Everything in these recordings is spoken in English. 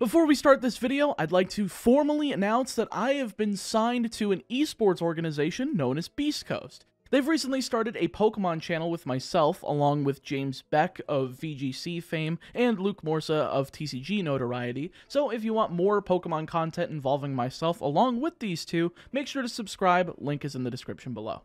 Before we start this video, I'd like to formally announce that I have been signed to an esports organization known as Beast Coast. They've recently started a Pokemon channel with myself, along with James Beck of VGC fame and Luke Morsa of TCG notoriety. So if you want more Pokemon content involving myself along with these two, make sure to subscribe. Link is in the description below.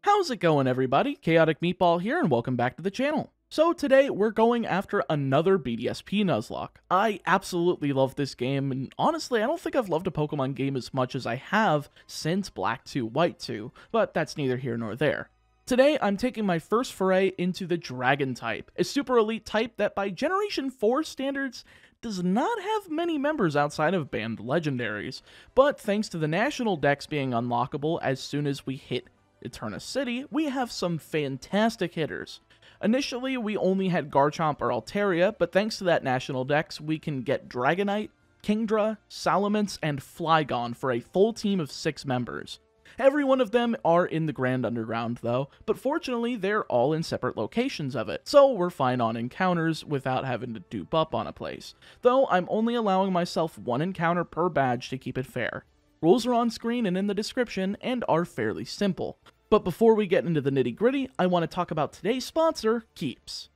How's it going, everybody? Chaotic Meatball here, and welcome back to the channel. So today we're going after another BDSP Nuzlocke. I absolutely love this game, and honestly I don't think I've loved a Pokemon game as much as I have since Black 2 White 2, but that's neither here nor there. Today, I'm taking my first foray into the Dragon type, a super elite type that by Generation 4 standards does not have many members outside of banned legendaries, but thanks to the national decks being unlockable as soon as we hit Eterna City, we have some fantastic hitters. Initially, we only had Garchomp or Altaria, but thanks to that National Dex, we can get Dragonite, Kingdra, Salamence, and Flygon for a full team of six members. Every one of them are in the Grand Underground, though, but fortunately, they're all in separate locations of it, so we're fine on encounters without having to dupe up on a place. Though, I'm only allowing myself one encounter per badge to keep it fair. Rules are on screen and in the description, and are fairly simple. But before we get into the nitty gritty, I want to talk about today's sponsor, Keeps.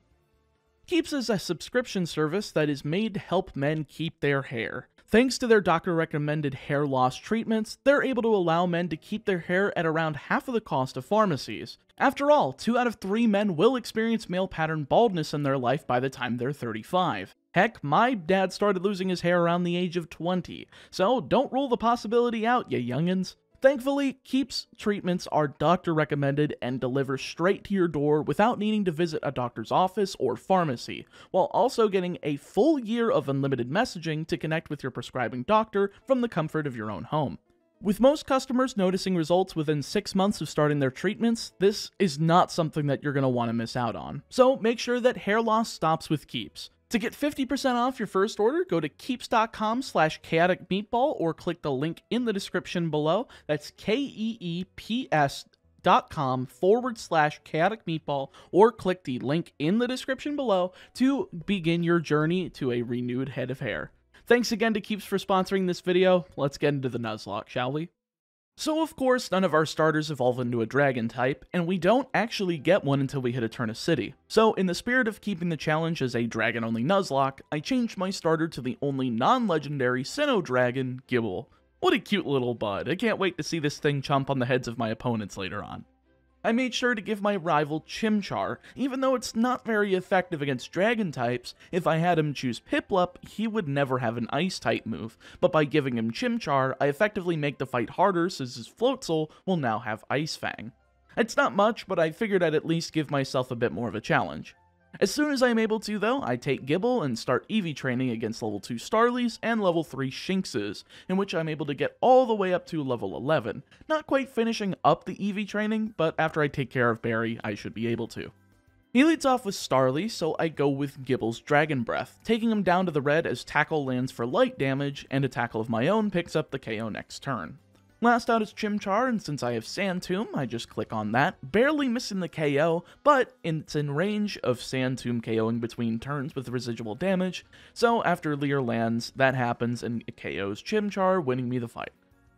Keeps is a subscription service that is made to help men keep their hair. Thanks to their doctor recommended hair loss treatments, they're able to allow men to keep their hair at around half of the cost of pharmacies. After all, 2 out of 3 men will experience male pattern baldness in their life by the time they're 35. Heck, my dad started losing his hair around the age of 20, so don't rule the possibility out, you youngins. Thankfully, Keep's treatments are doctor recommended and deliver straight to your door without needing to visit a doctor's office or pharmacy, while also getting a full year of unlimited messaging to connect with your prescribing doctor from the comfort of your own home. With most customers noticing results within six months of starting their treatments, this is not something that you're going to want to miss out on. So make sure that hair loss stops with Keeps. To get 50% off your first order, go to keeps.com slash chaotic meatball or click the link in the description below. That's K E E P S dot com forward slash chaotic meatball or click the link in the description below to begin your journey to a renewed head of hair. Thanks again to Keeps for sponsoring this video. Let's get into the Nuzlocke, shall we? So of course, none of our starters evolve into a dragon type, and we don't actually get one until we hit Eterna City. So in the spirit of keeping the challenge as a dragon-only Nuzlocke, I changed my starter to the only non-legendary Sinnoh dragon, Gibble. What a cute little bud, I can't wait to see this thing chomp on the heads of my opponents later on. I made sure to give my rival Chimchar, even though it's not very effective against dragon types, if I had him choose Piplup, he would never have an ice type move, but by giving him Chimchar, I effectively make the fight harder since his Floatzel will now have Ice Fang. It's not much, but I figured I'd at least give myself a bit more of a challenge. As soon as I am able to though, I take Gibble and start EV training against level 2 Starlies and level 3 Shinxes, in which I'm able to get all the way up to level 11. Not quite finishing up the EV training, but after I take care of Barry, I should be able to. He leads off with Starly, so I go with Gibble's Dragon Breath, taking him down to the red as Tackle lands for light damage, and a Tackle of my own picks up the KO next turn. Last out is Chimchar, and since I have Sand Tomb, I just click on that, barely missing the KO, but it's in range of Sand Tomb KOing between turns with residual damage, so after Leer lands, that happens and it KOs Chimchar, winning me the fight.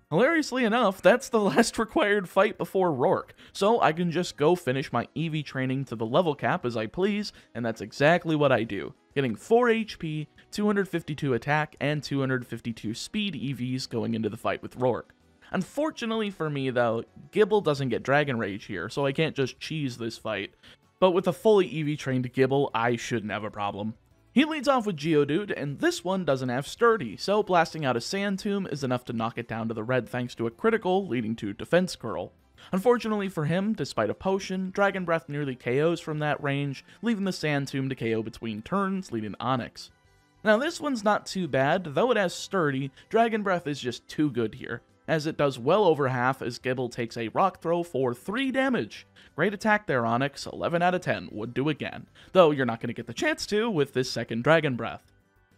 Hilariously enough, that's the last required fight before Rourke, so I can just go finish my EV training to the level cap as I please, and that's exactly what I do, getting 4 HP, 252 attack, and 252 speed EVs going into the fight with Rourke. Unfortunately for me, though, Gibble doesn't get Dragon Rage here, so I can't just cheese this fight. But with a fully EV-trained Gibble, I shouldn't have a problem. He leads off with Geodude, and this one doesn't have Sturdy, so blasting out a Sand Tomb is enough to knock it down to the red thanks to a critical, leading to Defense Curl. Unfortunately for him, despite a potion, Dragon Breath nearly KOs from that range, leaving the Sand Tomb to KO between turns, leading Onyx. Now this one's not too bad, though it has Sturdy, Dragon Breath is just too good here, as it does well over half as Gibble takes a rock throw for 3 damage. Great attack there, Onyx. 11 out of 10 would do again, though you're not going to get the chance to with this second Dragon Breath.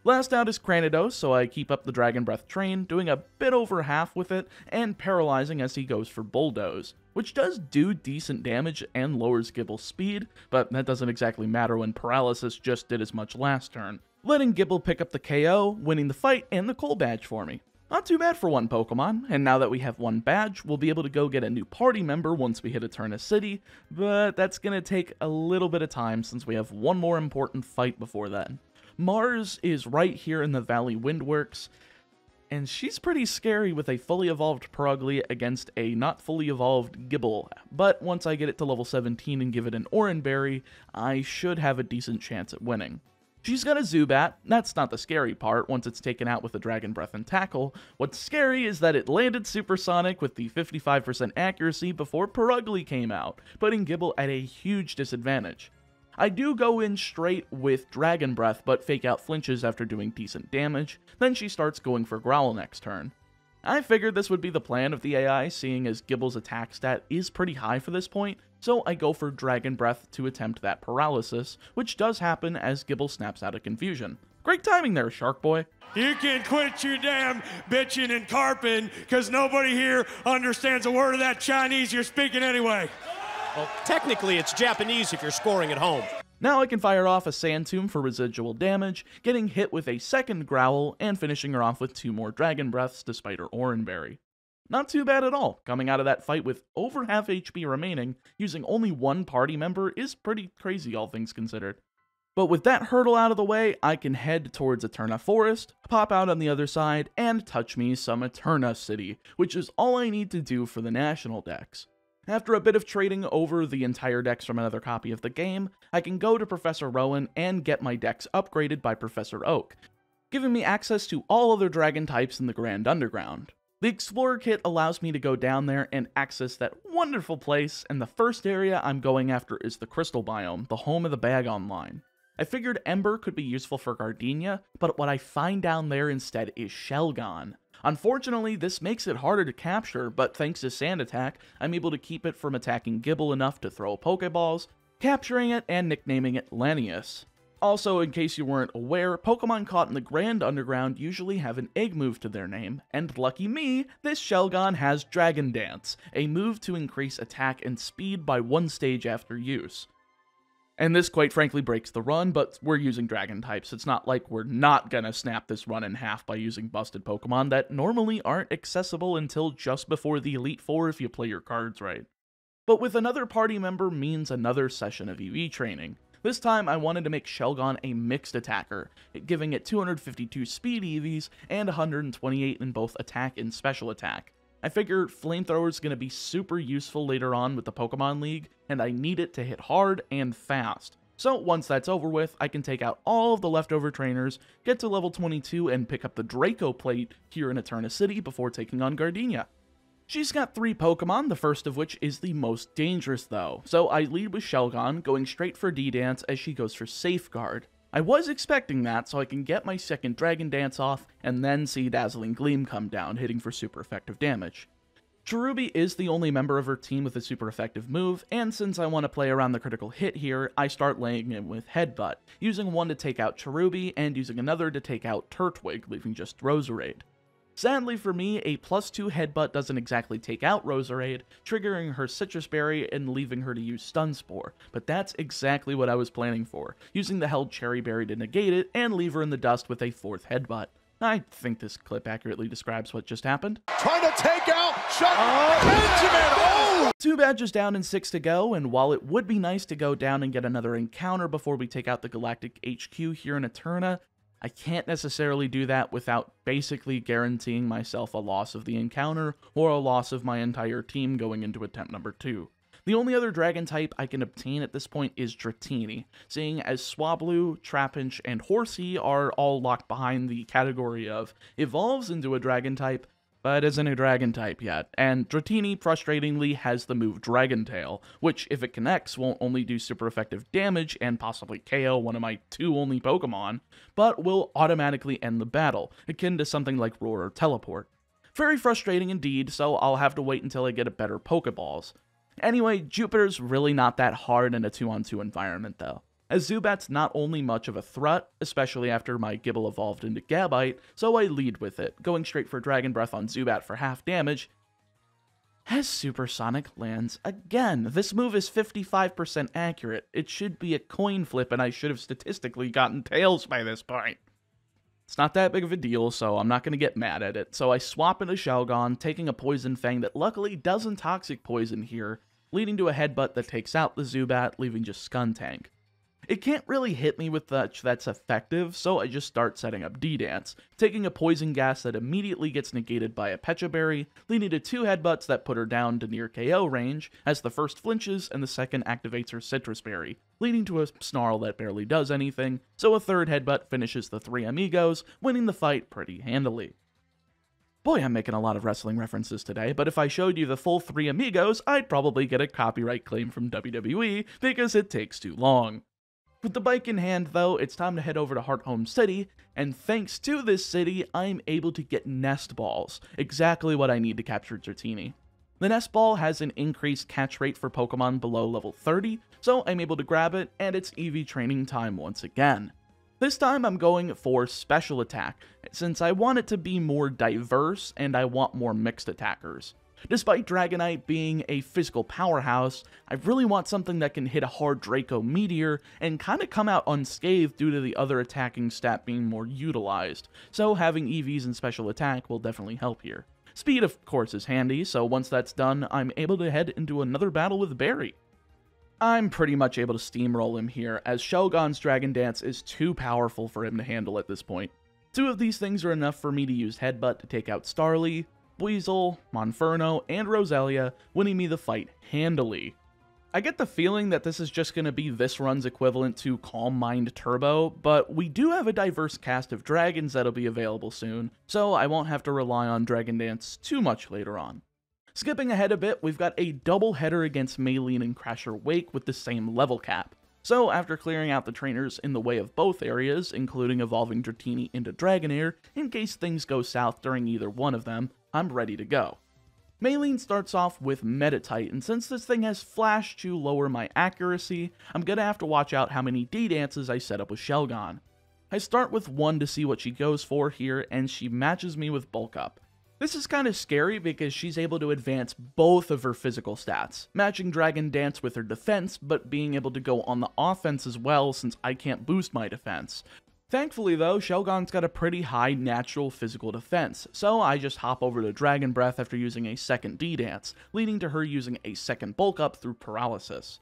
Last out is Cranidos, so I keep up the Dragon Breath train, doing a bit over half with it, and paralyzing as he goes for Bulldoze, which does do decent damage and lowers Gibble's speed, but that doesn't exactly matter when Paralysis just did as much last turn, letting Gibble pick up the KO, winning the fight and the Coal Badge for me. Not too bad for one Pokemon, and now that we have one badge, we'll be able to go get a new party member once we hit Eterna City, but that's going to take a little bit of time since we have one more important fight before then. Mars is right here in the Valley Windworks, and she's pretty scary with a fully evolved Perugly against a not fully evolved Gibble, but once I get it to level 17 and give it an Oran Berry, I should have a decent chance at winning. She's got a Zubat. That's not the scary part once it's taken out with a Dragon Breath and Tackle. What's scary is that it landed Supersonic with the 55% accuracy before Perugly came out, putting Gibble at a huge disadvantage. I do go in straight with Dragon Breath, but fake out flinches after doing decent damage, then she starts going for Growl next turn. I figured this would be the plan of the AI, seeing as Gibble's attack stat is pretty high for this point, so I go for Dragon Breath to attempt that paralysis, which does happen as Gibble snaps out of confusion. Great timing there, Shark Boy. You can quit your damn bitching and carping, because nobody here understands a word of that Chinese you're speaking anyway. Well, technically, it's Japanese if you're scoring at home. Now I can fire off a Sand Tomb for residual damage, getting hit with a second Growl, and finishing her off with two more Dragon Breaths despite her Oranberry. Not too bad at all. Coming out of that fight with over half HP remaining, using only one party member is pretty crazy, all things considered. But with that hurdle out of the way, I can head towards Eterna Forest, pop out on the other side, and touch me some Eterna City, which is all I need to do for the National decks. After a bit of trading over the entire decks from another copy of the game, I can go to Professor Rowan and get my decks upgraded by Professor Oak, giving me access to all other dragon types in the Grand Underground. The Explorer Kit allows me to go down there and access that wonderful place, and the first area I'm going after is the Crystal Biome, the home of the bag online. I figured Ember could be useful for Gardenia, but what I find down there instead is Shelgon. Unfortunately, this makes it harder to capture, but thanks to Sand Attack, I'm able to keep it from attacking Gibble enough to throw Pokeballs, capturing it and nicknaming it Lanius. Also, in case you weren't aware, Pokemon caught in the Grand Underground usually have an egg move to their name, and lucky me, this Shelgon has Dragon Dance, a move to increase attack and speed by one stage after use. And this quite frankly breaks the run, but we're using dragon types. It's not like we're not gonna snap this run in half by using busted Pokemon that normally aren't accessible until just before the Elite Four if you play your cards right. But with another party member means another session of EV training. This time I wanted to make Shelgon a mixed attacker, giving it 252 speed EVs and 128 in both attack and special attack. I figure Flamethrower is going to be super useful later on with the Pokemon League, and I need it to hit hard and fast. So once that's over with, I can take out all of the leftover trainers, get to level 22, and pick up the Draco Plate here in Eterna City before taking on Gardenia. She's got three Pokemon, the first of which is the most dangerous though, so I lead with Shelgon, going straight for D-Dance as she goes for Safeguard. I was expecting that so I can get my second Dragon Dance off and then see Dazzling Gleam come down, hitting for super effective damage. Cherubi is the only member of her team with a super effective move, and since I want to play around the critical hit here, I start laying in with Headbutt, using one to take out Cherubi and using another to take out Turtwig, leaving just Roserade. Sadly for me, a plus 2 headbutt doesn't exactly take out Roserade, triggering her Citrus Berry and leaving her to use Stun Spore, but that's exactly what I was planning for, using the held Cherry Berry to negate it and leave her in the dust with a fourth headbutt. I think this clip accurately describes what just happened. Trying to take out Chuck oh. Benjamin! Oh! Too bad just down in six to go, and while it would be nice to go down and get another encounter before we take out the Galactic HQ here in Eterna, I can't necessarily do that without basically guaranteeing myself a loss of the encounter or a loss of my entire team going into attempt number 2. The only other dragon type I can obtain at this point is Dratini, seeing as Swablu, Trapinch, and Horsey are all locked behind the category of evolves into a dragon type but isn't a dragon type yet, and Dratini frustratingly has the move Dragon Tail, which, if it connects, won't only do super effective damage and possibly KO one of my two only Pokemon, but will automatically end the battle, akin to something like Roar or Teleport. Very frustrating indeed, so I'll have to wait until I get a better Pokeballs. Anyway, Jupiter's really not that hard in a 2 on 2 environment though as Zubat's not only much of a threat, especially after my Gibble evolved into Gabite, so I lead with it, going straight for Dragon Breath on Zubat for half damage, as Supersonic lands again. This move is 55% accurate. It should be a coin flip, and I should have statistically gotten tails by this point. It's not that big of a deal, so I'm not going to get mad at it. So I swap into Shelgon, taking a Poison Fang that luckily doesn't Toxic Poison here, leading to a Headbutt that takes out the Zubat, leaving just Skuntank. Tank. It can't really hit me with much that's effective, so I just start setting up D-Dance, taking a poison gas that immediately gets negated by a Pecha Berry, leading to two headbutts that put her down to near KO range, as the first flinches and the second activates her Citrus Berry, leading to a snarl that barely does anything, so a third headbutt finishes the three amigos, winning the fight pretty handily. Boy, I'm making a lot of wrestling references today, but if I showed you the full Three Amigos, I'd probably get a copyright claim from WWE because it takes too long. With the bike in hand though, it's time to head over to Heart Home City, and thanks to this city, I'm able to get nest balls, exactly what I need to capture Dratini. The nest ball has an increased catch rate for Pokemon below level 30, so I'm able to grab it, and it's EV training time once again. This time I'm going for special attack, since I want it to be more diverse and I want more mixed attackers. Despite Dragonite being a physical powerhouse, I really want something that can hit a hard Draco Meteor and kinda come out unscathed due to the other attacking stat being more utilized, so having EVs in special attack will definitely help here. Speed, of course, is handy, so once that's done, I'm able to head into another battle with Barry. I'm pretty much able to steamroll him here, as Shogun's Dragon Dance is too powerful for him to handle at this point. Two of these things are enough for me to use Headbutt to take out Starly, Weasel, Monferno, and Roselia, winning me the fight handily. I get the feeling that this is just going to be this run's equivalent to Calm Mind Turbo, but we do have a diverse cast of dragons that'll be available soon, so I won't have to rely on Dragon Dance too much later on. Skipping ahead a bit, we've got a double header against Maylene and Crasher Wake with the same level cap. So after clearing out the trainers in the way of both areas, including evolving Dratini into Dragonair in case things go south during either one of them, I'm ready to go. Maylene starts off with Metatite, and since this thing has Flash to lower my accuracy, I'm gonna have to watch out how many D-dances I set up with Shelgon. I start with one to see what she goes for here, and she matches me with Bulk Up. This is kind of scary because she's able to advance both of her physical stats, matching Dragon Dance with her defense, but being able to go on the offense as well since I can't boost my defense, Thankfully though, Shelgon's got a pretty high natural physical defense, so I just hop over to Dragon Breath after using a second D-Dance, leading to her using a second bulk up through Paralysis.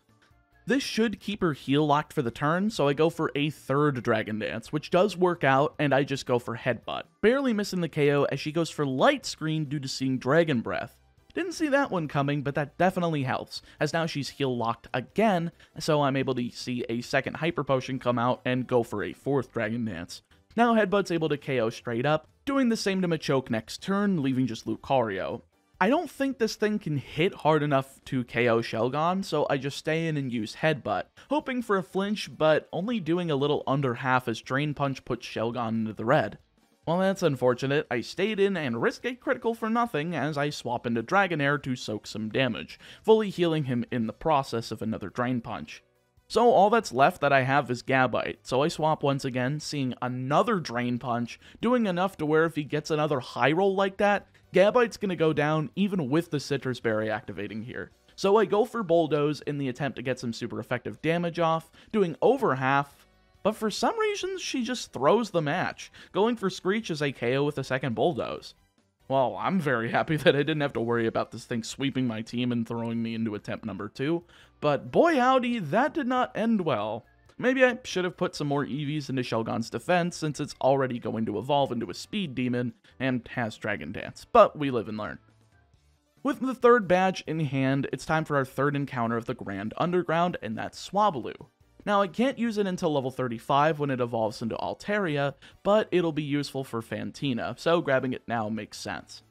This should keep her heel locked for the turn, so I go for a third Dragon Dance, which does work out, and I just go for Headbutt, barely missing the KO as she goes for Light Screen due to seeing Dragon Breath. Didn't see that one coming, but that definitely helps, as now she's heal locked again, so I'm able to see a second Hyper Potion come out and go for a fourth Dragon Dance. Now Headbutt's able to KO straight up, doing the same to Machoke next turn, leaving just Lucario. I don't think this thing can hit hard enough to KO Shelgon, so I just stay in and use Headbutt, hoping for a flinch, but only doing a little under half as Drain Punch puts Shelgon into the red. Well, that's unfortunate. I stayed in and risked a critical for nothing as I swap into Dragonair to soak some damage, fully healing him in the process of another Drain Punch. So all that's left that I have is Gabite, so I swap once again, seeing another Drain Punch, doing enough to where if he gets another high roll like that, Gabite's gonna go down even with the Citrus Berry activating here. So I go for Bulldoze in the attempt to get some super effective damage off, doing over half, but for some reason she just throws the match, going for Screech as a KO with a second bulldoze. Well, I'm very happy that I didn't have to worry about this thing sweeping my team and throwing me into attempt number two, but boy howdy, that did not end well. Maybe I should have put some more EVs into Shelgon's defense since it's already going to evolve into a speed demon and has Dragon Dance, but we live and learn. With the third badge in hand, it's time for our third encounter of the Grand Underground, and that's Swablu. Now, I can't use it until level 35 when it evolves into Altaria, but it'll be useful for Fantina, so grabbing it now makes sense.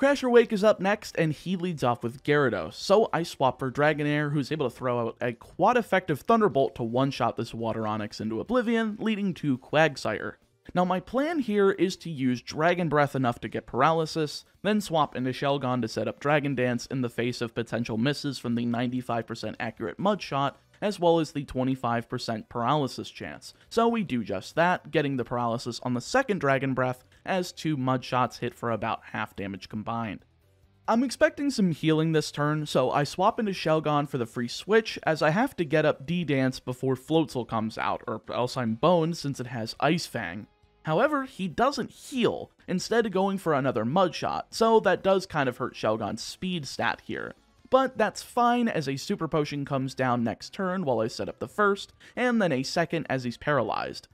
Crasher Wake is up next, and he leads off with Gyarados, so I swap for Dragonair, who's able to throw out a quad effective Thunderbolt to one shot this Water Onyx into Oblivion, leading to Quagsire. Now, my plan here is to use Dragon Breath enough to get Paralysis, then swap into Shelgon to set up Dragon Dance in the face of potential misses from the 95% accurate Mud Shot, as well as the 25% paralysis chance. So we do just that, getting the paralysis on the second Dragon Breath as two mud shots hit for about half damage combined. I'm expecting some healing this turn, so I swap into Shelgon for the free switch, as I have to get up D-Dance before Floatzel comes out, or else I'm boned since it has Ice Fang. However, he doesn't heal, instead going for another mud shot, so that does kind of hurt Shelgon's speed stat here but that's fine as a super potion comes down next turn while I set up the first, and then a second as he's paralyzed.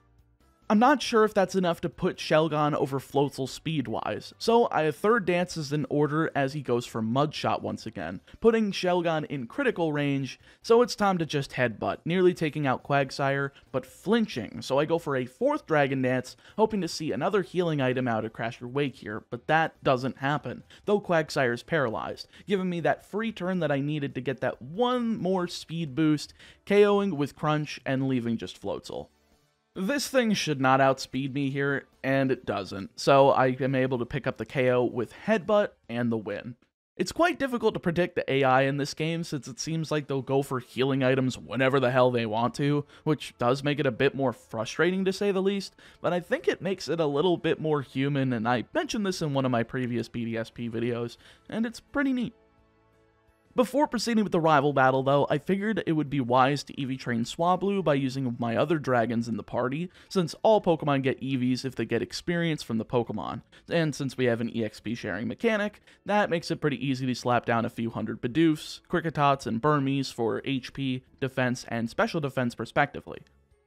I'm not sure if that's enough to put Shelgon over Floatzel speed-wise, so I third dances in order as he goes for Mudshot once again, putting Shelgon in critical range, so it's time to just headbutt, nearly taking out Quagsire, but flinching, so I go for a fourth Dragon Dance, hoping to see another healing item out of Crasher Wake here, but that doesn't happen, though Quagsire is paralyzed, giving me that free turn that I needed to get that one more speed boost, KOing with Crunch and leaving just Floatzel. This thing should not outspeed me here, and it doesn't, so I am able to pick up the KO with Headbutt and the win. It's quite difficult to predict the AI in this game since it seems like they'll go for healing items whenever the hell they want to, which does make it a bit more frustrating to say the least, but I think it makes it a little bit more human and I mentioned this in one of my previous BDSP videos, and it's pretty neat. Before proceeding with the rival battle, though, I figured it would be wise to EV train Swablu by using my other dragons in the party, since all Pokemon get EVs if they get experience from the Pokemon, and since we have an EXP sharing mechanic, that makes it pretty easy to slap down a few hundred Bidoofs, Cricketats, and Burmese for HP, defense, and special defense respectively.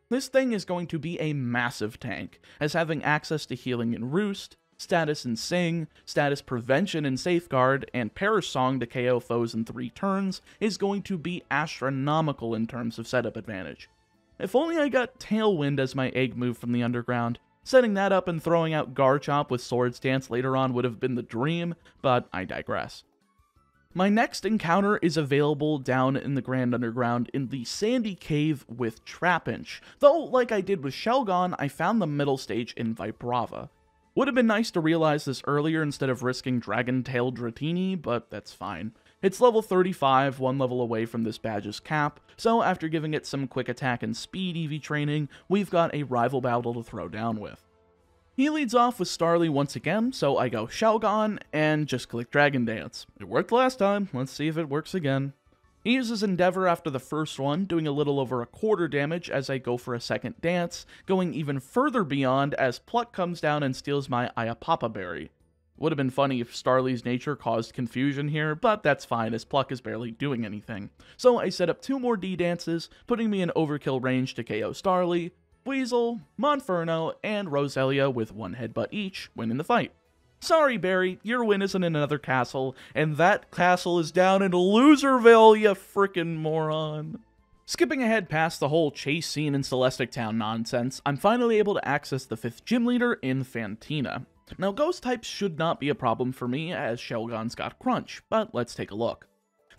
This thing is going to be a massive tank, as having access to healing and roost, status and sing, status prevention and safeguard, and Parish Song to KO foes in 3 turns is going to be astronomical in terms of setup advantage. If only I got Tailwind as my egg move from the underground, setting that up and throwing out Garchomp with Swords Dance later on would have been the dream, but I digress. My next encounter is available down in the Grand Underground in the Sandy Cave with Trapinch, though like I did with Shelgon, I found the middle stage in Vibrava. Would have been nice to realize this earlier instead of risking dragon-tailed Dratini, but that's fine. It's level 35, one level away from this badge's cap, so after giving it some quick attack and speed EV training, we've got a rival battle to throw down with. He leads off with Starly once again, so I go Shalgon and just click Dragon Dance. It worked last time, let's see if it works again. He uses Endeavor after the first one, doing a little over a quarter damage as I go for a second dance, going even further beyond as Pluck comes down and steals my Ayapapa Berry. Would have been funny if Starly's nature caused confusion here, but that's fine as Pluck is barely doing anything. So I set up two more D-dances, putting me in overkill range to KO Starly, Weasel, Monferno, and Roselia with one headbutt each, winning the fight. Sorry, Barry, your win isn't in another castle, and that castle is down in Loserville, you frickin' moron. Skipping ahead past the whole chase scene in Celestic Town nonsense, I'm finally able to access the 5th gym leader in Fantina. Now, ghost types should not be a problem for me, as Shelgon's got Crunch, but let's take a look.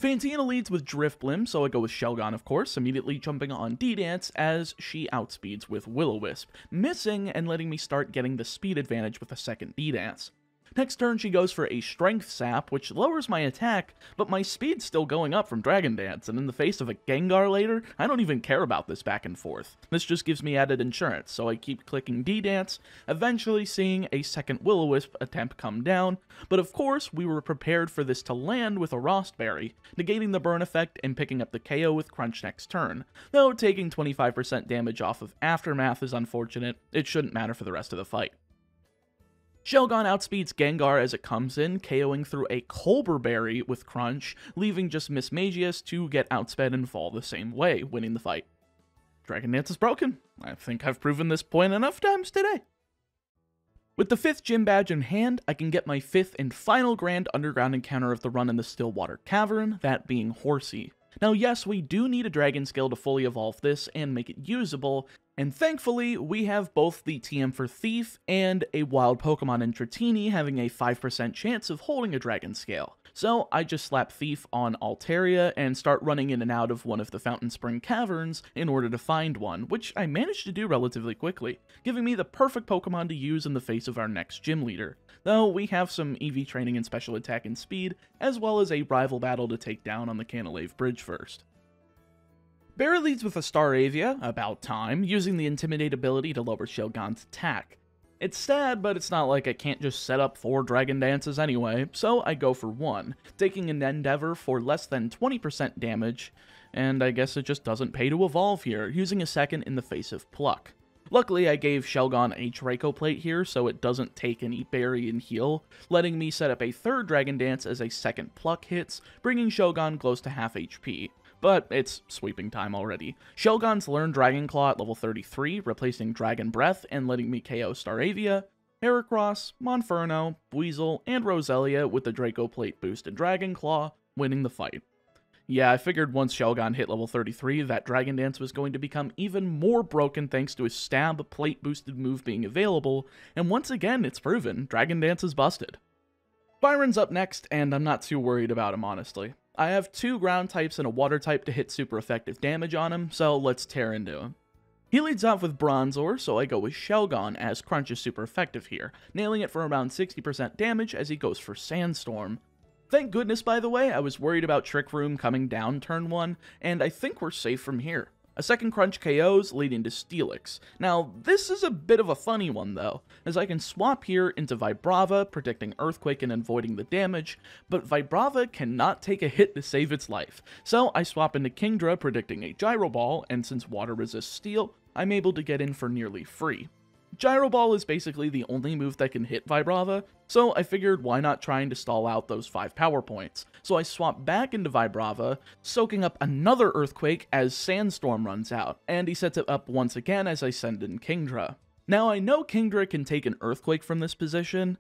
Fantina leads with Driftblim, so I go with Shelgon, of course, immediately jumping on D-Dance as she outspeeds with Will-O-Wisp, missing and letting me start getting the speed advantage with a second D-Dance. Next turn, she goes for a Strength Sap, which lowers my attack, but my speed's still going up from Dragon Dance, and in the face of a Gengar later, I don't even care about this back and forth. This just gives me added insurance, so I keep clicking D-Dance, eventually seeing a second Will-O-Wisp attempt come down, but of course, we were prepared for this to land with a Rostberry, negating the burn effect and picking up the KO with Crunch next turn, though taking 25% damage off of Aftermath is unfortunate, it shouldn't matter for the rest of the fight. Shelgon outspeeds Gengar as it comes in, KOing through a Colbur Berry with Crunch, leaving just Miss Magius to get outsped and fall the same way, winning the fight. Dragon Dance is broken. I think I've proven this point enough times today. With the fifth gym badge in hand, I can get my fifth and final grand underground encounter of the run in the Stillwater Cavern, that being Horsey. Now yes, we do need a dragon scale to fully evolve this and make it usable, and thankfully, we have both the TM for Thief and a wild Pokemon in Dratini having a 5% chance of holding a Dragon Scale. So I just slap Thief on Altaria and start running in and out of one of the Fountain Spring Caverns in order to find one, which I managed to do relatively quickly, giving me the perfect Pokemon to use in the face of our next gym leader though we have some EV training and special attack and speed, as well as a rival battle to take down on the Canalave Bridge first. Barra leads with a Staravia, about time, using the Intimidate ability to lower Shogun's attack. It's sad, but it's not like I can't just set up four Dragon Dances anyway, so I go for one, taking an Endeavor for less than 20% damage, and I guess it just doesn't pay to evolve here, using a second in the face of Pluck. Luckily, I gave Shelgon a Draco Plate here, so it doesn't take any Berry and heal, letting me set up a third Dragon Dance as a second Pluck hits, bringing Shogun close to half HP. But it's sweeping time already. Shelgon's learned Dragon Claw at level 33, replacing Dragon Breath and letting me KO Staravia, Heracross, Monferno, Weasel, and Roselia with the Draco Plate boost and Dragon Claw, winning the fight. Yeah, I figured once Shelgon hit level 33, that Dragon Dance was going to become even more broken thanks to his stab plate boosted move being available, and once again, it's proven Dragon Dance is busted. Byron's up next, and I'm not too worried about him, honestly. I have two ground types and a water type to hit super effective damage on him, so let's tear into him. He leads off with Bronzor, so I go with Shelgon as Crunch is super effective here, nailing it for around 60% damage as he goes for Sandstorm. Thank goodness, by the way, I was worried about Trick Room coming down turn 1, and I think we're safe from here. A second crunch KOs, leading to Steelix. Now, this is a bit of a funny one, though, as I can swap here into Vibrava, predicting Earthquake and avoiding the damage, but Vibrava cannot take a hit to save its life, so I swap into Kingdra, predicting a Gyro Ball, and since water resists steel, I'm able to get in for nearly free. Gyro Ball is basically the only move that can hit Vibrava, so I figured why not trying to stall out those 5 power points. So I swap back into Vibrava, soaking up another Earthquake as Sandstorm runs out, and he sets it up once again as I send in Kingdra. Now I know Kingdra can take an Earthquake from this position,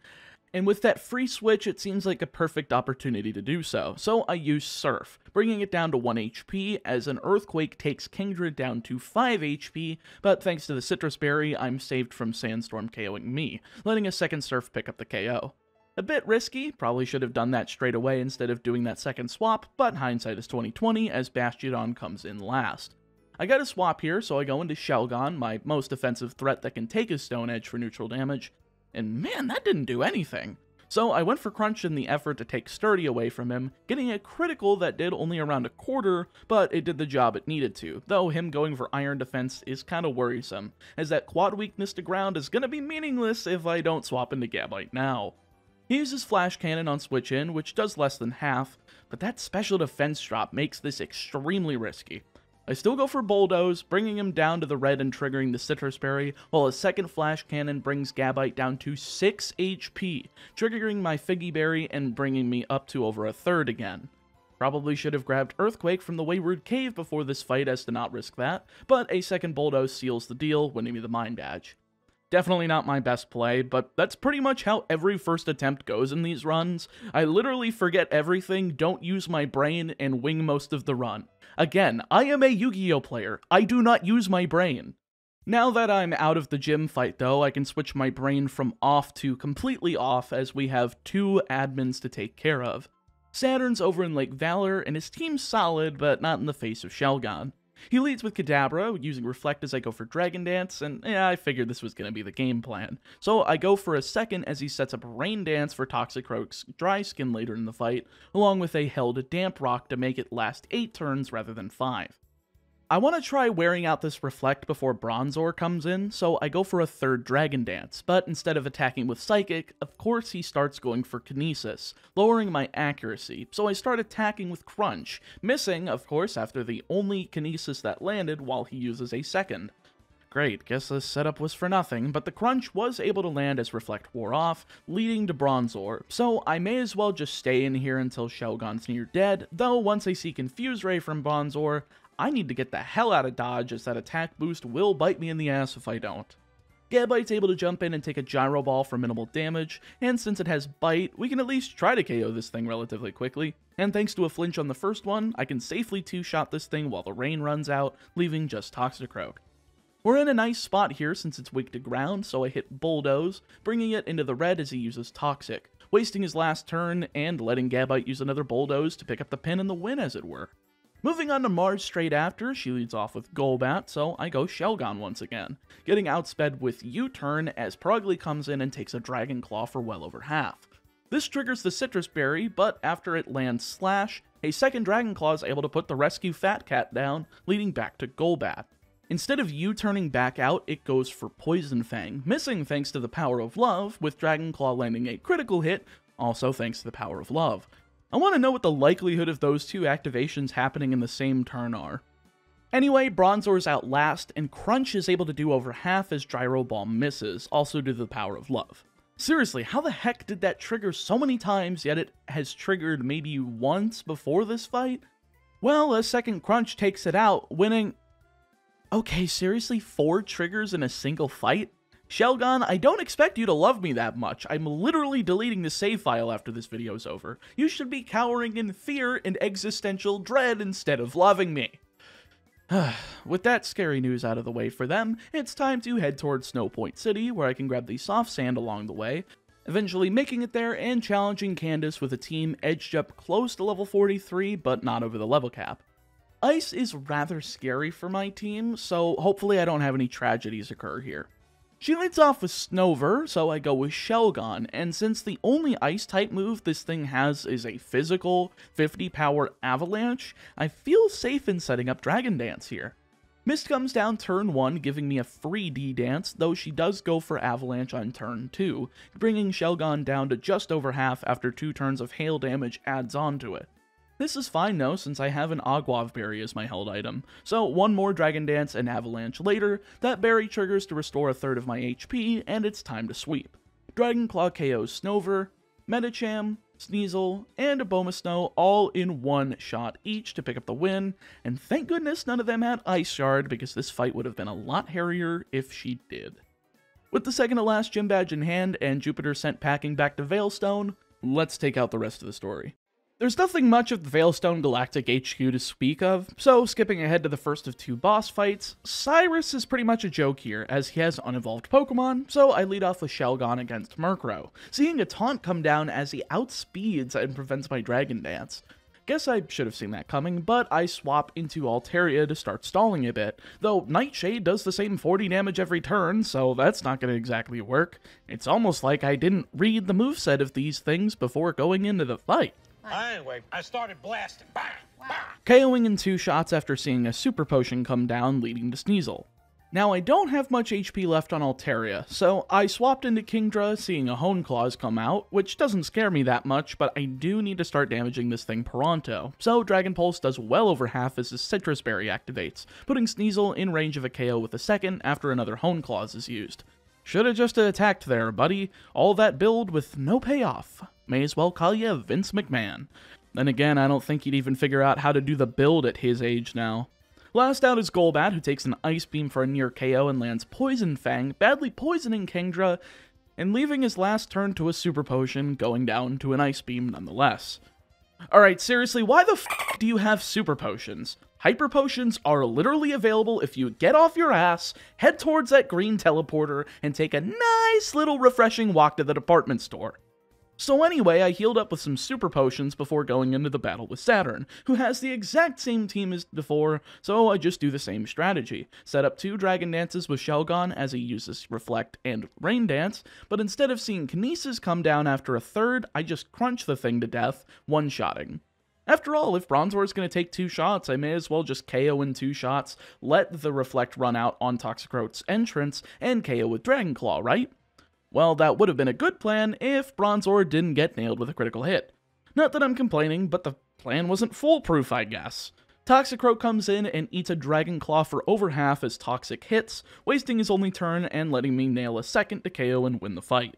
and with that free switch, it seems like a perfect opportunity to do so, so I use Surf, bringing it down to 1 HP as an Earthquake takes Kingdra down to 5 HP, but thanks to the Citrus Berry, I'm saved from Sandstorm KOing me, letting a second Surf pick up the KO. A bit risky, probably should have done that straight away instead of doing that second swap, but hindsight is 2020 as Bastiodon comes in last. I got a swap here, so I go into Shelgon, my most offensive threat that can take a Stone Edge for neutral damage, and man, that didn't do anything. So I went for Crunch in the effort to take Sturdy away from him, getting a critical that did only around a quarter, but it did the job it needed to, though him going for Iron Defense is kinda worrisome, as that quad weakness to ground is gonna be meaningless if I don't swap into Gabite now. He uses Flash Cannon on switch in, which does less than half, but that special defense drop makes this extremely risky, I still go for Bulldoze, bringing him down to the red and triggering the Citrus Berry, while a second Flash Cannon brings Gabite down to 6 HP, triggering my Figgy Berry and bringing me up to over a third again. Probably should have grabbed Earthquake from the Wayward Cave before this fight as to not risk that, but a second Bulldoze seals the deal, winning me the Mind Badge. Definitely not my best play, but that's pretty much how every first attempt goes in these runs. I literally forget everything, don't use my brain, and wing most of the run. Again, I am a Yu-Gi-Oh player, I do not use my brain. Now that I'm out of the gym fight though, I can switch my brain from off to completely off as we have two admins to take care of. Saturn's over in Lake Valor, and his team's solid, but not in the face of Shelgon. He leads with Kadabra, using Reflect as I go for Dragon Dance, and yeah, I figured this was going to be the game plan. So I go for a second as he sets up Rain Dance for Toxicroak's Dry Skin later in the fight, along with a held Damp Rock to make it last 8 turns rather than 5. I want to try wearing out this Reflect before Bronzor comes in, so I go for a third Dragon Dance, but instead of attacking with Psychic, of course he starts going for Kinesis, lowering my accuracy, so I start attacking with Crunch, missing, of course, after the only Kinesis that landed while he uses a second. Great, guess this setup was for nothing, but the Crunch was able to land as Reflect wore off, leading to Bronzor, so I may as well just stay in here until Shelgon's near dead, though once I see Confuse Ray from Bronzor, I need to get the hell out of dodge as that attack boost will bite me in the ass if I don't. Gabite's able to jump in and take a gyro ball for minimal damage, and since it has bite, we can at least try to KO this thing relatively quickly, and thanks to a flinch on the first one, I can safely two-shot this thing while the rain runs out, leaving just Toxicroak. We're in a nice spot here since it's weak to ground, so I hit Bulldoze, bringing it into the red as he uses Toxic, wasting his last turn and letting Gabite use another Bulldoze to pick up the pin and the win as it were. Moving on to Mars straight after, she leads off with Golbat, so I go Shelgon once again, getting outsped with U-Turn as Progly comes in and takes a Dragon Claw for well over half. This triggers the Citrus Berry, but after it lands Slash, a second Dragon Claw is able to put the rescue Fat Cat down, leading back to Golbat. Instead of you turning back out, it goes for Poison Fang, missing thanks to the power of love, with Dragon Claw landing a critical hit, also thanks to the power of love. I want to know what the likelihood of those two activations happening in the same turn are. Anyway, Bronzor is out last, and Crunch is able to do over half as Gyro Bomb misses, also due to the power of love. Seriously, how the heck did that trigger so many times, yet it has triggered maybe once before this fight? Well, a second Crunch takes it out, winning... Okay, seriously, four triggers in a single fight? Shelgon, I don't expect you to love me that much. I'm literally deleting the save file after this video is over. You should be cowering in fear and existential dread instead of loving me. With that scary news out of the way for them, it's time to head towards Snowpoint City, where I can grab the soft sand along the way, eventually making it there and challenging Candace with a team edged up close to level 43, but not over the level cap. Ice is rather scary for my team, so hopefully I don't have any tragedies occur here. She leads off with Snover, so I go with Shelgon, and since the only Ice-type move this thing has is a physical, 50 power Avalanche, I feel safe in setting up Dragon Dance here. Mist comes down turn 1, giving me a free D-Dance, though she does go for Avalanche on turn 2, bringing Shelgon down to just over half after two turns of hail damage adds on to it. This is fine though, since I have an Aguav Berry as my held item, so one more Dragon Dance and Avalanche later, that berry triggers to restore a third of my HP, and it's time to sweep. Dragon Claw KOs Snover, Metacham, Sneasel, and Snow all in one shot each to pick up the win, and thank goodness none of them had Ice Shard because this fight would have been a lot hairier if she did. With the second to last gym badge in hand and Jupiter sent packing back to Veilstone, let's take out the rest of the story. There's nothing much of the Veilstone Galactic HQ to speak of, so skipping ahead to the first of two boss fights, Cyrus is pretty much a joke here, as he has unevolved Pokemon, so I lead off with Shelgon against Murkrow, seeing a taunt come down as he outspeeds and prevents my Dragon Dance. Guess I should have seen that coming, but I swap into Altaria to start stalling a bit, though Nightshade does the same 40 damage every turn, so that's not going to exactly work. It's almost like I didn't read the moveset of these things before going into the fight. Anyway, I started blasting. Bah, wow. KOing in two shots after seeing a super potion come down, leading to Sneasel. Now, I don't have much HP left on Altaria, so I swapped into Kingdra, seeing a Hone Claws come out, which doesn't scare me that much, but I do need to start damaging this thing Pronto. So, Dragon Pulse does well over half as his Citrus Berry activates, putting Sneasel in range of a KO with a second after another Hone Claws is used. Shoulda just attacked there, buddy. All that build with no payoff. May as well call you Vince McMahon. And again, I don't think he'd even figure out how to do the build at his age now. Last out is Golbat, who takes an Ice Beam for a near KO and lands Poison Fang, badly poisoning Kendra, and leaving his last turn to a Super Potion, going down to an Ice Beam nonetheless. Alright, seriously, why the f do you have Super Potions? Hyper Potions are literally available if you get off your ass, head towards that green teleporter, and take a nice little refreshing walk to the department store. So anyway, I healed up with some super potions before going into the battle with Saturn, who has the exact same team as before, so I just do the same strategy. Set up two Dragon Dances with Shelgon as he uses Reflect and Rain Dance, but instead of seeing Kinesis come down after a third, I just crunch the thing to death, one-shotting. After all, if Bronzor is going to take two shots, I may as well just KO in two shots, let the Reflect run out on Toxicroak's entrance, and KO with Dragon Claw, right? Well, that would have been a good plan if Bronzor didn't get nailed with a critical hit. Not that I'm complaining, but the plan wasn't foolproof, I guess. Toxicroak comes in and eats a Dragon Claw for over half as Toxic hits, wasting his only turn and letting me nail a second to KO and win the fight.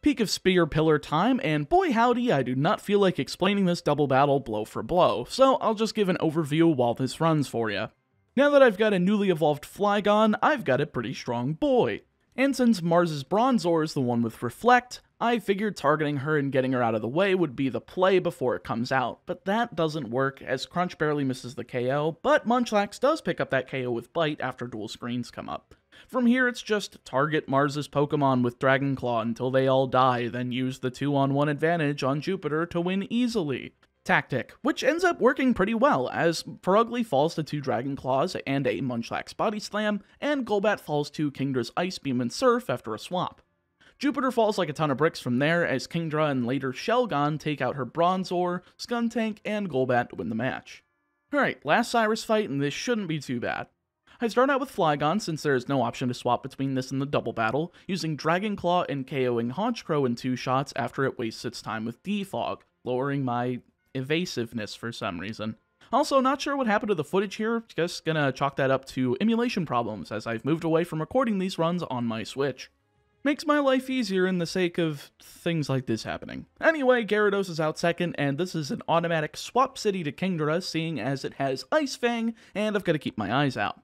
Peak of Spear Pillar time, and boy howdy, I do not feel like explaining this double battle blow for blow, so I'll just give an overview while this runs for you. Now that I've got a newly evolved Flygon, I've got a pretty strong boy. And since Mars's Bronzor is the one with Reflect, I figured targeting her and getting her out of the way would be the play before it comes out, but that doesn't work as Crunch barely misses the KO, but Munchlax does pick up that KO with Bite after dual screens come up. From here, it's just target Mars's Pokemon with Dragon Claw until they all die, then use the 2 on 1 advantage on Jupiter to win easily tactic, which ends up working pretty well as Ferugly falls to two Dragon Claws and a Munchlax Body Slam, and Golbat falls to Kingdra's Ice Beam and Surf after a swap. Jupiter falls like a ton of bricks from there as Kingdra and later Shelgon take out her Bronzor, Skuntank, and Golbat to win the match. Alright, last Cyrus fight and this shouldn't be too bad. I start out with Flygon since there is no option to swap between this and the double battle, using Dragon Claw and KOing Honchcrow in two shots after it wastes its time with Defog, lowering my evasiveness for some reason. Also, not sure what happened to the footage here, just gonna chalk that up to emulation problems as I've moved away from recording these runs on my Switch. Makes my life easier in the sake of things like this happening. Anyway, Gyarados is out second, and this is an automatic swap city to Kingdra, seeing as it has Ice Fang, and I've gotta keep my eyes out.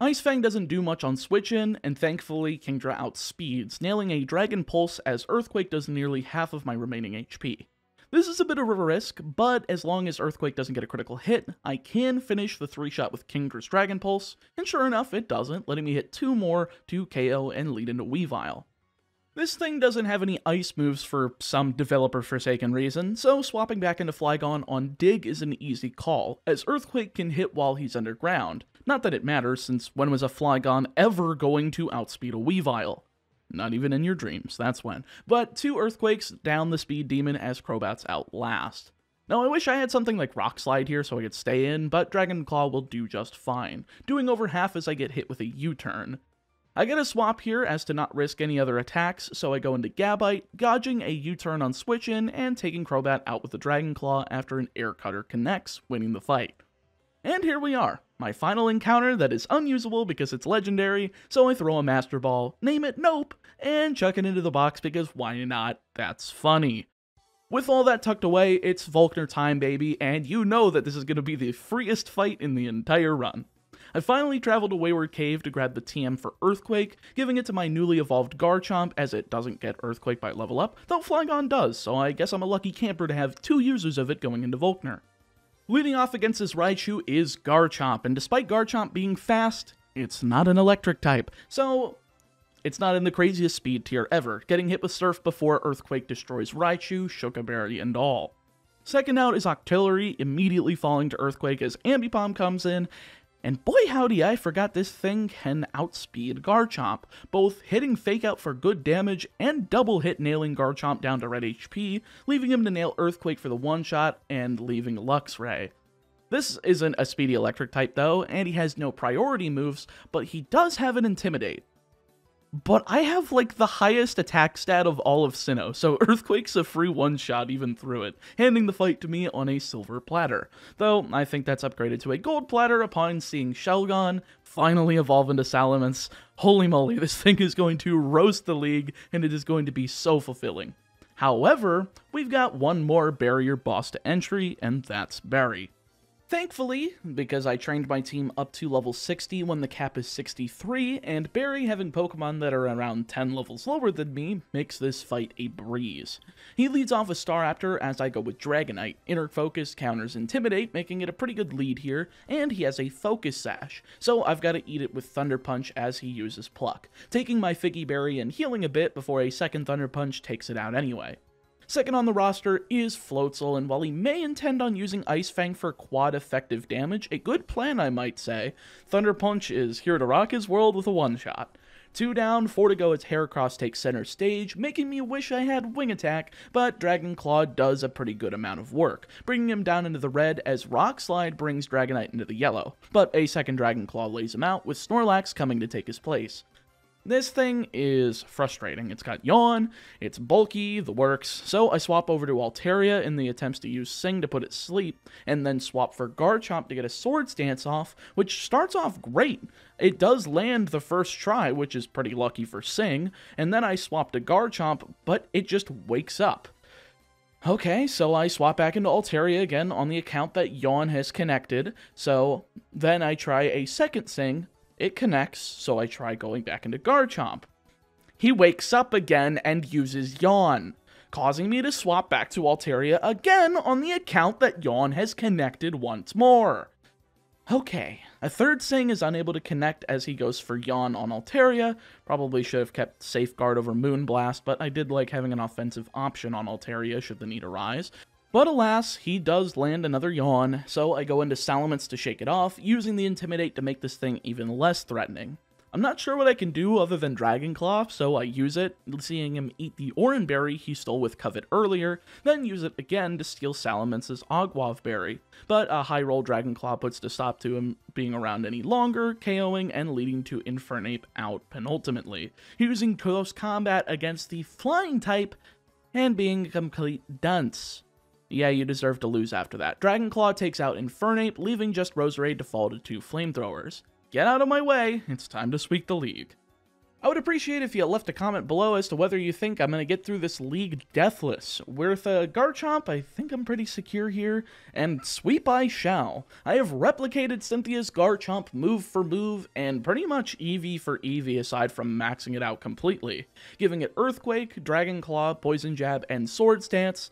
Ice Fang doesn't do much on switch-in, and thankfully Kingdra outspeeds, nailing a Dragon Pulse as Earthquake does nearly half of my remaining HP. This is a bit of a risk, but as long as Earthquake doesn't get a critical hit, I can finish the 3-shot with Kingdra's Dragon Pulse, and sure enough it doesn't, letting me hit 2 more to KO and lead into Weavile. This thing doesn't have any ice moves for some developer-forsaken reason, so swapping back into Flygon on Dig is an easy call, as Earthquake can hit while he's underground. Not that it matters, since when was a Flygon ever going to outspeed a Weavile? Not even in your dreams, that's when. But two earthquakes down the speed demon as Crobat's outlast. Now I wish I had something like Rock Slide here so I could stay in, but Dragon Claw will do just fine, doing over half as I get hit with a U-turn. I get a swap here as to not risk any other attacks, so I go into Gabite, gouging a U-turn on switch in and taking Crobat out with the Dragon Claw after an Air Cutter connects, winning the fight. And here we are, my final encounter that is unusable because it's legendary, so I throw a Master Ball, name it Nope, and chuck it into the box because why not? That's funny. With all that tucked away, it's Volkner time, baby, and you know that this is going to be the freest fight in the entire run. I finally traveled to Wayward Cave to grab the TM for Earthquake, giving it to my newly evolved Garchomp as it doesn't get Earthquake by level up, though Flygon does, so I guess I'm a lucky camper to have two users of it going into Volkner. Leading off against this Raichu is Garchomp, and despite Garchomp being fast, it's not an electric type, so it's not in the craziest speed tier ever, getting hit with Surf before Earthquake destroys Raichu, Shookaberry, and all. Second out is Octillery, immediately falling to Earthquake as Ambipom comes in, and boy howdy, I forgot this thing can outspeed Garchomp, both hitting Fake Out for good damage and double hit nailing Garchomp down to red HP, leaving him to nail Earthquake for the one shot and leaving Luxray. This isn't a speedy electric type though, and he has no priority moves, but he does have an Intimidate but I have like the highest attack stat of all of Sinnoh, so Earthquake's a free one-shot even through it, handing the fight to me on a silver platter. Though, I think that's upgraded to a gold platter upon seeing Shelgon finally evolve into Salamence. Holy moly, this thing is going to roast the league, and it is going to be so fulfilling. However, we've got one more barrier boss to entry, and that's Barry. Thankfully, because I trained my team up to level 60 when the cap is 63, and Barry having Pokemon that are around 10 levels lower than me makes this fight a breeze. He leads off with Staraptor as I go with Dragonite. Inner Focus counters Intimidate, making it a pretty good lead here, and he has a Focus Sash, so I've got to eat it with Thunder Punch as he uses Pluck, taking my Figgy Berry and healing a bit before a second Thunder Punch takes it out anyway. Second on the roster is Floatzel, and while he may intend on using Ice Fang for quad effective damage, a good plan I might say, Thunder Punch is here to rock his world with a one-shot. Two down, four to go as Heracross takes center stage, making me wish I had Wing Attack, but Dragon Claw does a pretty good amount of work, bringing him down into the red as Rock Slide brings Dragonite into the yellow. But a second Dragon Claw lays him out, with Snorlax coming to take his place. This thing is frustrating. It's got yawn, it's bulky, the works, so I swap over to Altaria in the attempts to use Sing to put it sleep, and then swap for Garchomp to get a sword stance off, which starts off great. It does land the first try, which is pretty lucky for Sing, and then I swap to Garchomp, but it just wakes up. Okay, so I swap back into Altaria again on the account that Yawn has connected, so then I try a second Sing, it connects, so I try going back into Garchomp. He wakes up again and uses Yawn, causing me to swap back to Altaria again on the account that Yawn has connected once more. Okay, a third Sing is unable to connect as he goes for Yawn on Altaria. Probably should have kept Safeguard over Moonblast, but I did like having an offensive option on Altaria should the need arise. But alas, he does land another yawn, so I go into Salamence to shake it off, using the Intimidate to make this thing even less threatening. I'm not sure what I can do other than Dragon Claw, so I use it, seeing him eat the Orin Berry he stole with Covet earlier, then use it again to steal Salamence's Ogwav Berry. But a high roll Dragon Claw puts to stop to him being around any longer, KOing and leading to Infernape out penultimately, using close combat against the flying type and being a complete dunce. Yeah, you deserve to lose after that. Dragonclaw takes out Infernape, leaving just Roserade to fall to two flamethrowers. Get out of my way, it's time to sweep the league. I would appreciate if you left a comment below as to whether you think I'm going to get through this league deathless. With a Garchomp, I think I'm pretty secure here, and sweep I shall. I have replicated Cynthia's Garchomp move for move, and pretty much EV for EV aside from maxing it out completely, giving it Earthquake, Dragon Claw, Poison Jab, and Swords Dance,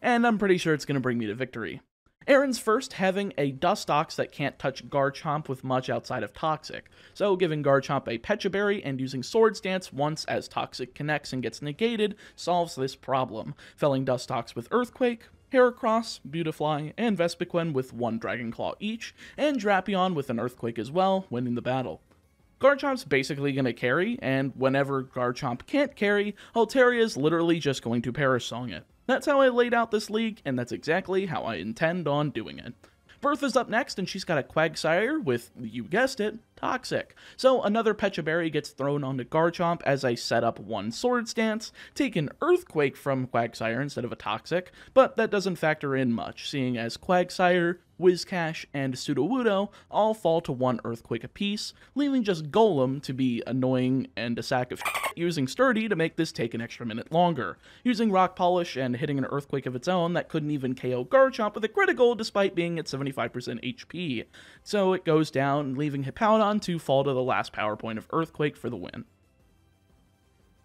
and I'm pretty sure it's going to bring me to victory. Aaron's first having a Dustox that can't touch Garchomp with much outside of Toxic, so giving Garchomp a Berry and using Swords Dance once as Toxic connects and gets negated solves this problem, felling Dustox with Earthquake, Heracross, Beautifly, and Vespiquen with one Dragon Claw each, and Drapion with an Earthquake as well, winning the battle. Garchomp's basically going to carry, and whenever Garchomp can't carry, Altaria's literally just going to Parasong it. That's how I laid out this league, and that's exactly how I intend on doing it. Bertha's up next, and she's got a Quagsire with, you guessed it, Toxic. So another Pechaberry gets thrown onto Garchomp as I set up one Sword Stance, take an Earthquake from Quagsire instead of a Toxic, but that doesn't factor in much, seeing as Quagsire Wizcash and Sudowoodo all fall to one Earthquake apiece, leaving just Golem to be annoying and a sack of using Sturdy to make this take an extra minute longer, using Rock Polish and hitting an Earthquake of its own that couldn't even KO Garchomp with a critical despite being at 75% HP. So it goes down, leaving Hippowdon to fall to the last power point of Earthquake for the win.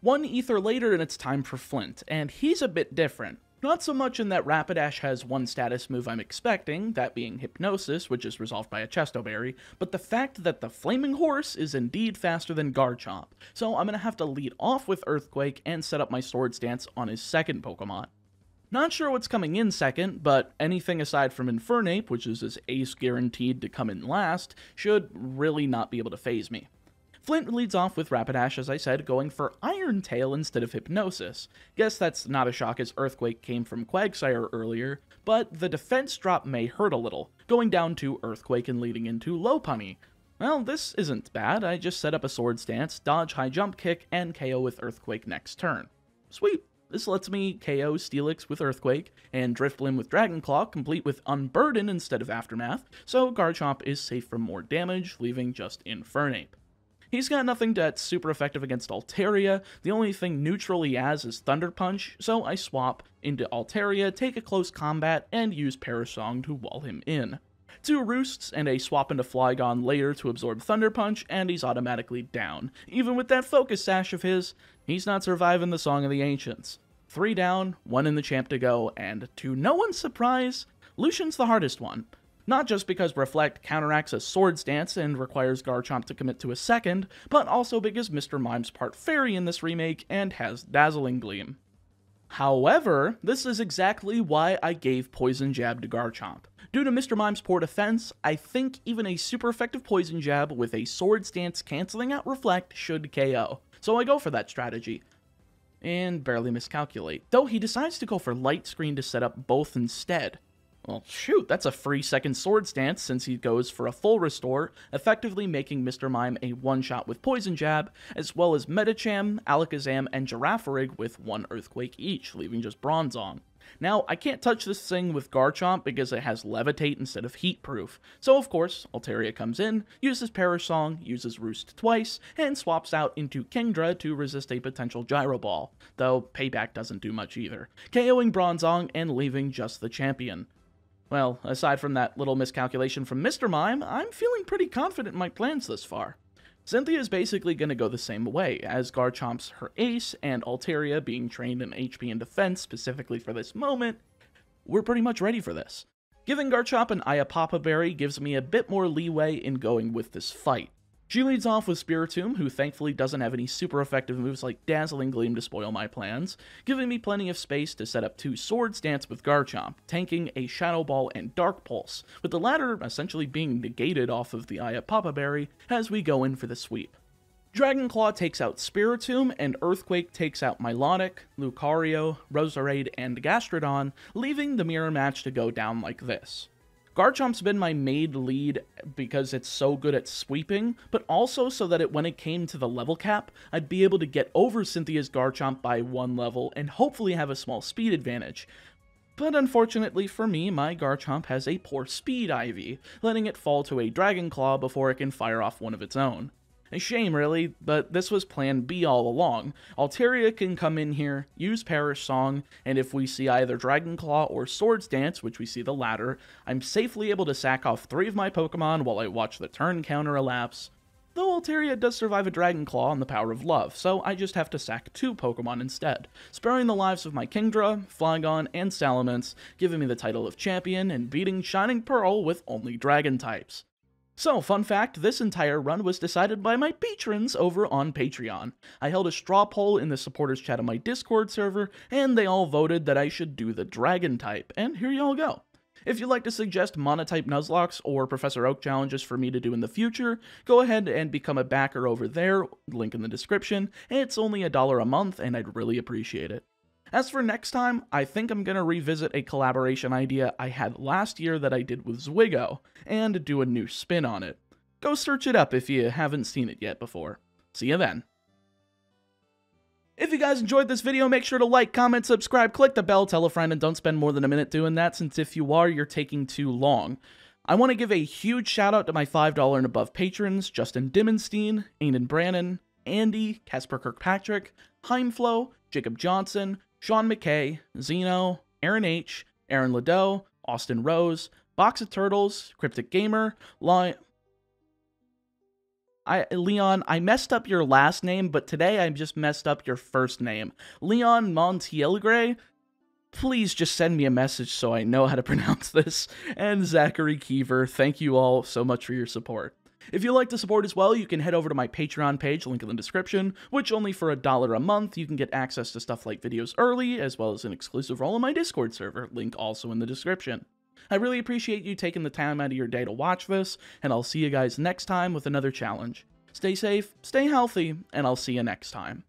One ether later and it's time for Flint, and he's a bit different. Not so much in that Rapidash has one status move I'm expecting, that being Hypnosis, which is resolved by a Chestoberry, Berry, but the fact that the Flaming Horse is indeed faster than Garchomp, so I'm going to have to lead off with Earthquake and set up my Swords Dance on his second Pokemon. Not sure what's coming in second, but anything aside from Infernape, which is his ace guaranteed to come in last, should really not be able to phase me. Flint leads off with Rapidash, as I said, going for Iron Tail instead of Hypnosis. Guess that's not a shock as Earthquake came from Quagsire earlier, but the defense drop may hurt a little, going down to Earthquake and leading into Low Well, this isn't bad, I just set up a sword stance, dodge high jump kick, and KO with Earthquake next turn. Sweet, this lets me KO Steelix with Earthquake and Driftblim with Dragonclaw, complete with Unburden instead of Aftermath, so Garchomp is safe from more damage, leaving just Infernape. He's got nothing that's super effective against Altaria. The only thing neutral he has is Thunder Punch, so I swap into Altaria, take a close combat, and use Parasong to wall him in. Two Roosts and a swap into Flygon later to absorb Thunder Punch, and he's automatically down. Even with that focus sash of his, he's not surviving the Song of the Ancients. Three down, one in the champ to go, and to no one's surprise, Lucian's the hardest one. Not just because Reflect counteracts a Swords Dance and requires Garchomp to commit to a second, but also because Mr. Mime's part fairy in this remake and has Dazzling Gleam. However, this is exactly why I gave Poison Jab to Garchomp. Due to Mr. Mime's poor defense, I think even a super effective Poison Jab with a Swords Dance canceling out Reflect should KO, so I go for that strategy. And barely miscalculate, though he decides to go for Light Screen to set up both instead. Well, shoot, that's a free second sword stance since he goes for a full restore, effectively making Mr. Mime a one-shot with Poison Jab, as well as Metacham, Alakazam, and Girafarig with one Earthquake each, leaving just Bronzong. Now, I can't touch this thing with Garchomp because it has Levitate instead of Heat Proof, so of course, Altaria comes in, uses Parish Song, uses Roost twice, and swaps out into Kingdra to resist a potential Gyro Ball, though Payback doesn't do much either, KOing Bronzong and leaving just the champion. Well, aside from that little miscalculation from Mr. Mime, I'm feeling pretty confident in my plans thus far. Cynthia is basically going to go the same way, as Garchomp's her ace, and Altaria being trained in HP and defense specifically for this moment, we're pretty much ready for this. Giving Garchomp an Ayapapa Berry gives me a bit more leeway in going with this fight. She leads off with Spiritomb, who thankfully doesn't have any super effective moves like Dazzling Gleam to spoil my plans, giving me plenty of space to set up two Swords Dance with Garchomp, tanking a Shadow Ball and Dark Pulse, with the latter essentially being negated off of the Eye of Papa Berry as we go in for the sweep. Dragonclaw takes out Spiritomb, and Earthquake takes out Milotic, Lucario, Roserade, and Gastrodon, leaving the mirror match to go down like this. Garchomp's been my main lead because it's so good at sweeping, but also so that it, when it came to the level cap, I'd be able to get over Cynthia's Garchomp by one level and hopefully have a small speed advantage. But unfortunately for me, my Garchomp has a poor speed Ivy, letting it fall to a Dragon Claw before it can fire off one of its own. A shame, really, but this was plan B all along. Altaria can come in here, use Parish Song, and if we see either Dragon Claw or Swords Dance, which we see the latter, I'm safely able to sack off three of my Pokemon while I watch the turn counter elapse. Though Altaria does survive a Dragon Claw and the Power of Love, so I just have to sack two Pokemon instead, sparing the lives of my Kingdra, Flygon, and Salamence, giving me the title of champion and beating Shining Pearl with only Dragon types. So, fun fact this entire run was decided by my patrons over on Patreon. I held a straw poll in the supporters chat on my Discord server, and they all voted that I should do the dragon type, and here y'all go. If you'd like to suggest monotype Nuzlocks or Professor Oak challenges for me to do in the future, go ahead and become a backer over there, link in the description. It's only a dollar a month, and I'd really appreciate it. As for next time, I think I'm going to revisit a collaboration idea I had last year that I did with Zwiggo and do a new spin on it. Go search it up if you haven't seen it yet before. See you then. If you guys enjoyed this video, make sure to like, comment, subscribe, click the bell, tell a friend, and don't spend more than a minute doing that since if you are, you're taking too long. I want to give a huge shout out to my $5 and above patrons Justin Dimenstein, Aiden Brannon, Andy, Casper Kirkpatrick, Heimflow, Jacob Johnson, Sean McKay, Zeno, Aaron H., Aaron Lado, Austin Rose, Box of Turtles, Cryptic Gamer, Lion. I, Leon, I messed up your last name, but today I just messed up your first name. Leon Montielgre, please just send me a message so I know how to pronounce this. And Zachary Kiever, thank you all so much for your support. If you'd like to support as well, you can head over to my Patreon page, link in the description, which only for a dollar a month, you can get access to stuff like videos early, as well as an exclusive role in my Discord server, link also in the description. I really appreciate you taking the time out of your day to watch this, and I'll see you guys next time with another challenge. Stay safe, stay healthy, and I'll see you next time.